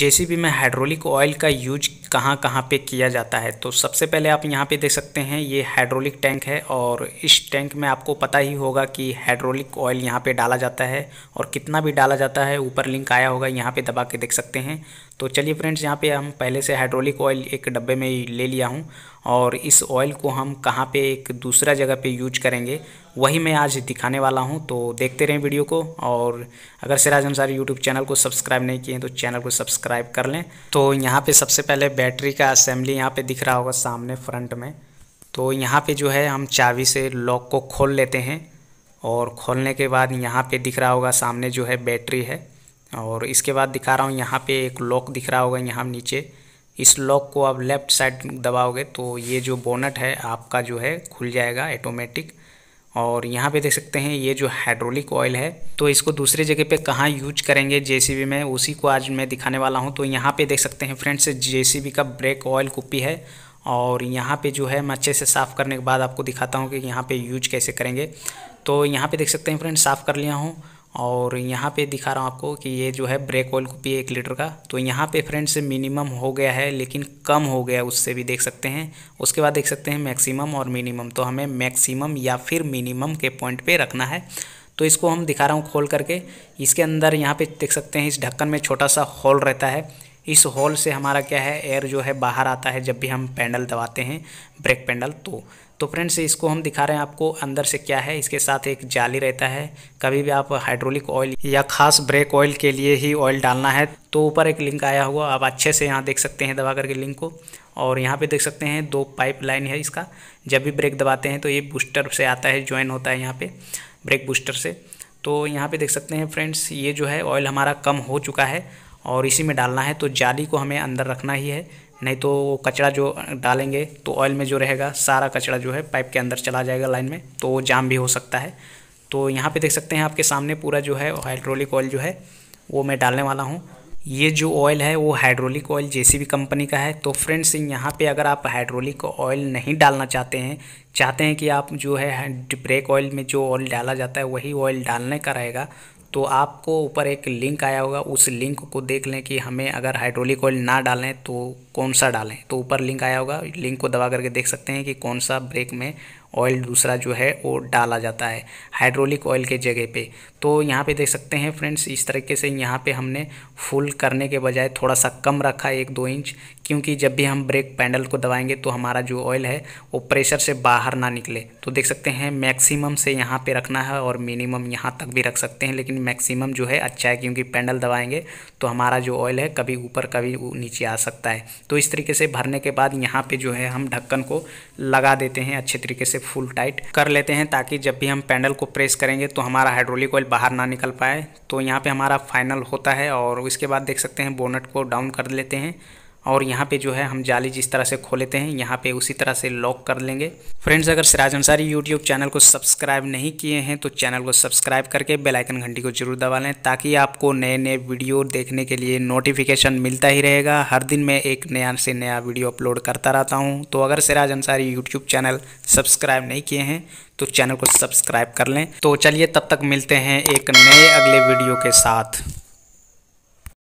भी में hydraulic oil का यूज कहाँ कहाँ पे किया जाता है तो सबसे पहले आप यहाँ पे देख सकते हैं ये हाइड्रोलिक टैंक है और इस टैंक में आपको पता ही होगा कि हाइड्रोलिक ऑयल यहाँ पे डाला जाता है और कितना भी डाला जाता है ऊपर लिंक आया होगा यहाँ पे दबा के देख सकते हैं तो चलिए फ्रेंड्स यहाँ पर हम पहले से हाइड्रोलिक ऑयल एक डब्बे में ले लिया हूँ और इस ऑयल को हम कहाँ पे एक दूसरा जगह पे यूज करेंगे वही मैं आज दिखाने वाला हूँ तो देखते रहें वीडियो को और अगर सिराज अंसारी यूट्यूब चैनल को सब्सक्राइब नहीं किए हैं तो चैनल को सब्सक्राइब कर लें तो यहाँ पे सबसे पहले बैटरी का असेंबली यहाँ पे दिख रहा होगा सामने फ्रंट में तो यहाँ पर जो है हम चावी से लॉक को खोल लेते हैं और खोलने के बाद यहाँ पर दिख रहा होगा सामने जो है बैटरी है और इसके बाद दिखा रहा हूँ यहाँ पे एक लॉक दिख रहा होगा यहाँ नीचे इस लॉक को आप लेफ्ट साइड दबाओगे तो ये जो बोनट है आपका जो है खुल जाएगा ऑटोमेटिक और यहाँ पे देख सकते हैं ये जो हाइड्रोलिक ऑयल है तो इसको दूसरे जगह पे कहाँ यूज करेंगे जेसीबी में उसी को आज मैं दिखाने वाला हूँ तो यहाँ पे देख सकते हैं फ्रेंड्स जेसीबी का ब्रेक ऑयल कुप्पी है और यहाँ पे जो है मैं अच्छे से साफ़ करने के बाद आपको दिखाता हूँ कि यहाँ पे यूज कैसे करेंगे तो यहाँ पे देख सकते हैं फ्रेंड्स साफ़ कर लिया हूँ और यहाँ पे दिखा रहा हूँ आपको कि ये जो है ब्रेक ऑयल पिए एक लीटर का तो यहाँ पे फ्रेंड्स मिनिमम हो गया है लेकिन कम हो गया उससे भी देख सकते हैं उसके बाद देख सकते हैं मैक्सिमम और मिनिमम तो हमें मैक्सिमम या फिर मिनिमम के पॉइंट पे रखना है तो इसको हम दिखा रहा हूँ खोल करके इसके अंदर यहाँ पर देख सकते हैं इस ढक्कन में छोटा सा होल रहता है इस होल से हमारा क्या है एयर जो है बाहर आता है जब भी हम पैंडल दबाते हैं ब्रेक पैंडल तो तो फ्रेंड्स इसको हम दिखा रहे हैं आपको अंदर से क्या है इसके साथ एक जाली रहता है कभी भी आप हाइड्रोलिक ऑयल या खास ब्रेक ऑयल के लिए ही ऑयल डालना है तो ऊपर एक लिंक आया हुआ आप अच्छे से यहाँ देख सकते हैं दबा करके लिंक को और यहाँ पे देख सकते हैं दो पाइप लाइन है इसका जब भी ब्रेक दबाते हैं तो ये बूस्टर से आता है ज्वाइन होता है यहाँ पे ब्रेक बूस्टर से तो यहाँ पे देख सकते हैं फ्रेंड्स ये जो है ऑयल हमारा कम हो चुका है और इसी में डालना है तो जाली को हमें अंदर रखना ही है नहीं तो कचरा जो डालेंगे तो ऑयल में जो रहेगा सारा कचरा जो है पाइप के अंदर चला जाएगा लाइन में तो वो जाम भी हो सकता है तो यहाँ पे देख सकते हैं आपके सामने पूरा जो है हाइड्रोलिक ऑयल जो है वो मैं डालने वाला हूँ ये जो ऑयल है वो हाइड्रोलिक ऑयल जेसीबी कंपनी का है तो फ्रेंड्स यहाँ पे अगर आप हाइड्रोलिक ऑयल नहीं डालना चाहते हैं चाहते हैं कि आप जो है ब्रेक ऑयल में जो ऑयल डाला जाता है वही ऑयल डालने का रहेगा तो आपको ऊपर एक लिंक आया होगा उस लिंक को देख लें कि हमें अगर हाइड्रोलिक ऑयल ना डालें तो कौन सा डालें तो ऊपर लिंक आया होगा लिंक को दबा करके देख सकते हैं कि कौन सा ब्रेक में ऑयल दूसरा जो है वो डाला जाता है हाइड्रोलिक ऑयल के जगह पे तो यहाँ पे देख सकते हैं फ्रेंड्स इस तरीके से यहाँ पे हमने फुल करने के बजाय थोड़ा सा कम रखा एक दो इंच क्योंकि जब भी हम ब्रेक पैंडल को दबाएंगे तो हमारा जो ऑयल है वो प्रेशर से बाहर ना निकले तो देख सकते हैं मैक्सिमम से यहाँ पे रखना है और मिनिमम यहाँ तक भी रख सकते हैं लेकिन मैक्सिमम जो है अच्छा है क्योंकि पैंडल दबाएंगे तो हमारा जो ऑयल है कभी ऊपर कभी नीचे आ सकता है तो इस तरीके से भरने के बाद यहाँ पर जो है हम ढक्कन को लगा देते हैं अच्छे तरीके से फुल टाइट कर लेते हैं ताकि जब भी हम पैंडल को प्रेस करेंगे तो हमारा हाइड्रोलिक ऑयल बाहर ना निकल पाए तो यहाँ पे हमारा फाइनल होता है और इसके बाद देख सकते हैं बोनट को डाउन कर लेते हैं और यहाँ पे जो है हम जाली जिस तरह से खोलेते हैं यहाँ पे उसी तरह से लॉक कर लेंगे फ्रेंड्स अगर सिराज अंसारी यूट्यूब चैनल को सब्सक्राइब नहीं किए हैं तो चैनल को सब्सक्राइब करके बेलाइकन घंटी को जरूर दबा लें ताकि आपको नए नए वीडियो देखने के लिए नोटिफिकेशन मिलता ही रहेगा हर दिन मैं एक नया से नया वीडियो अपलोड करता रहता हूँ तो अगर Siraj Ansari YouTube channel subscribe नहीं किए हैं तो चैनल को सब्सक्राइब कर लें तो चलिए तब तक मिलते हैं एक नए अगले वीडियो के साथ